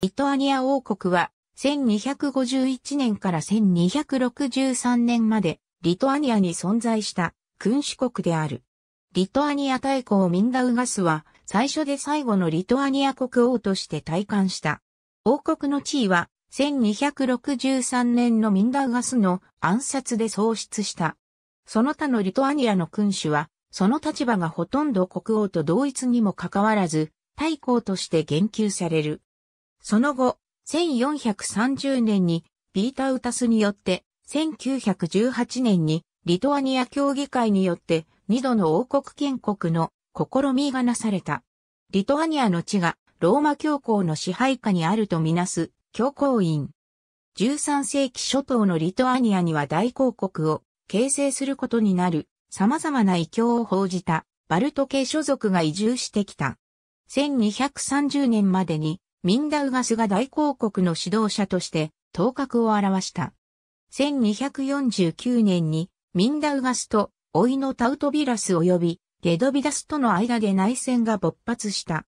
リトアニア王国は、1251年から1263年まで、リトアニアに存在した君主国である。リトアニア大公ミンダウガスは、最初で最後のリトアニア国王として退官した。王国の地位は、1263年のミンダウガスの暗殺で喪失した。その他のリトアニアの君主は、その立場がほとんど国王と同一にもかかわらず、大公として言及される。その後、1430年にビータウタスによって、1918年にリトアニア協議会によって2度の王国建国の試みがなされた。リトアニアの地がローマ教皇の支配下にあるとみなす教皇院。13世紀初頭のリトアニアには大公国を形成することになる様々な異教を報じたバルト系所属が移住してきた。1230年までにミンダウガスが大公国の指導者として頭角を現した。1249年にミンダウガスと老いのタウトビラス及びゲドビダスとの間で内戦が勃発した。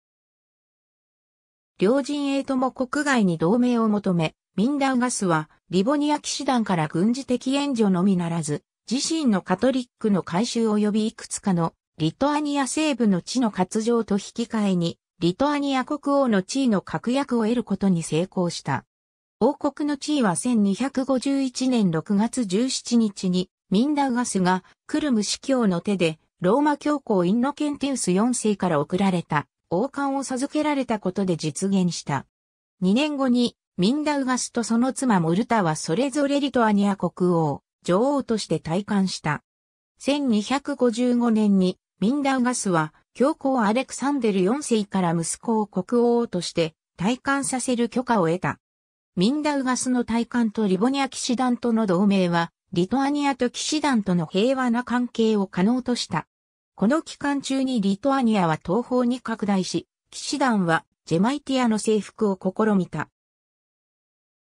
両陣営とも国外に同盟を求め、ミンダウガスはリボニア騎士団から軍事的援助のみならず、自身のカトリックの改修及びいくつかのリトアニア西部の地の割譲と引き換えにリトアニア国王の地位の確約を得ることに成功した。王国の地位は1251年6月17日にミンダウガスがクルム司教の手でローマ教皇インノケンテウス4世から贈られた王冠を授けられたことで実現した。2年後にミンダウガスとその妻モルタはそれぞれリトアニア国王、女王として退官した。1255年にミンダウガスは教皇アレクサンデル4世から息子を国王として退官させる許可を得た。ミンダウガスの退官とリボニア騎士団との同盟は、リトアニアと騎士団との平和な関係を可能とした。この期間中にリトアニアは東方に拡大し、騎士団はジェマイティアの征服を試みた。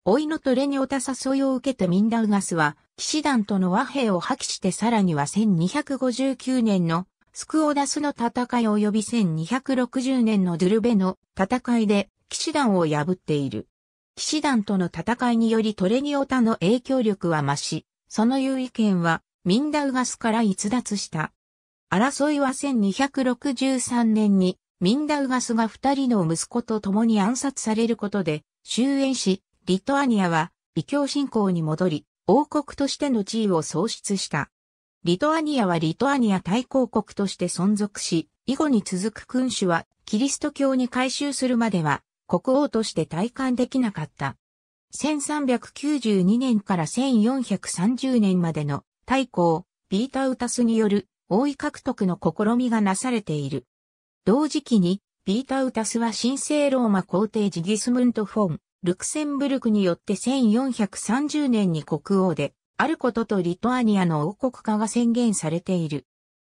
老いのトレにオタ誘いを受けたミンダウガスは、騎士団との和平を破棄してさらには1259年のスクオダスの戦い及び1260年のドゥルベの戦いで騎士団を破っている。騎士団との戦いによりトレニオタの影響力は増し、その優位権はミンダウガスから逸脱した。争いは1263年にミンダウガスが二人の息子と共に暗殺されることで終焉し、リトアニアは異教信仰に戻り、王国としての地位を喪失した。リトアニアはリトアニア大公国として存続し、以後に続く君主は、キリスト教に改宗するまでは、国王として体感できなかった。1392年から1430年までの大公、ピータウタスによる王位獲得の試みがなされている。同時期に、ピータウタスは神聖ローマ皇帝ジギスムント・フォン、ルクセンブルクによって1430年に国王で、あることとリトアニアの王国化が宣言されている。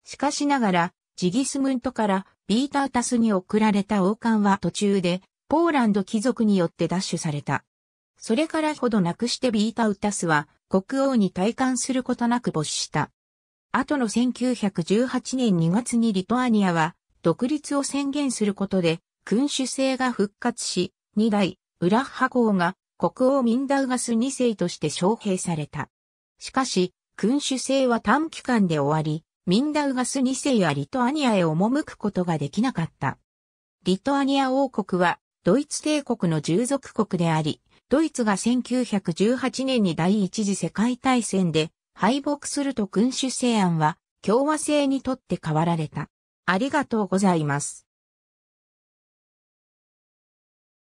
しかしながら、ジギスムントからビータータスに送られた王冠は途中で、ポーランド貴族によって奪取された。それからほどなくしてビータウタスは国王に退官することなく没した。後の1918年2月にリトアニアは独立を宣言することで君主制が復活し、2代、ウラッハ公が国王ミンダウガス2世として招聘された。しかし、君主制は短期間で終わり、ミンダウガス2世やリトアニアへ赴くことができなかった。リトアニア王国は、ドイツ帝国の従属国であり、ドイツが1918年に第一次世界大戦で敗北すると君主制案は共和制にとって変わられた。ありがとうございます。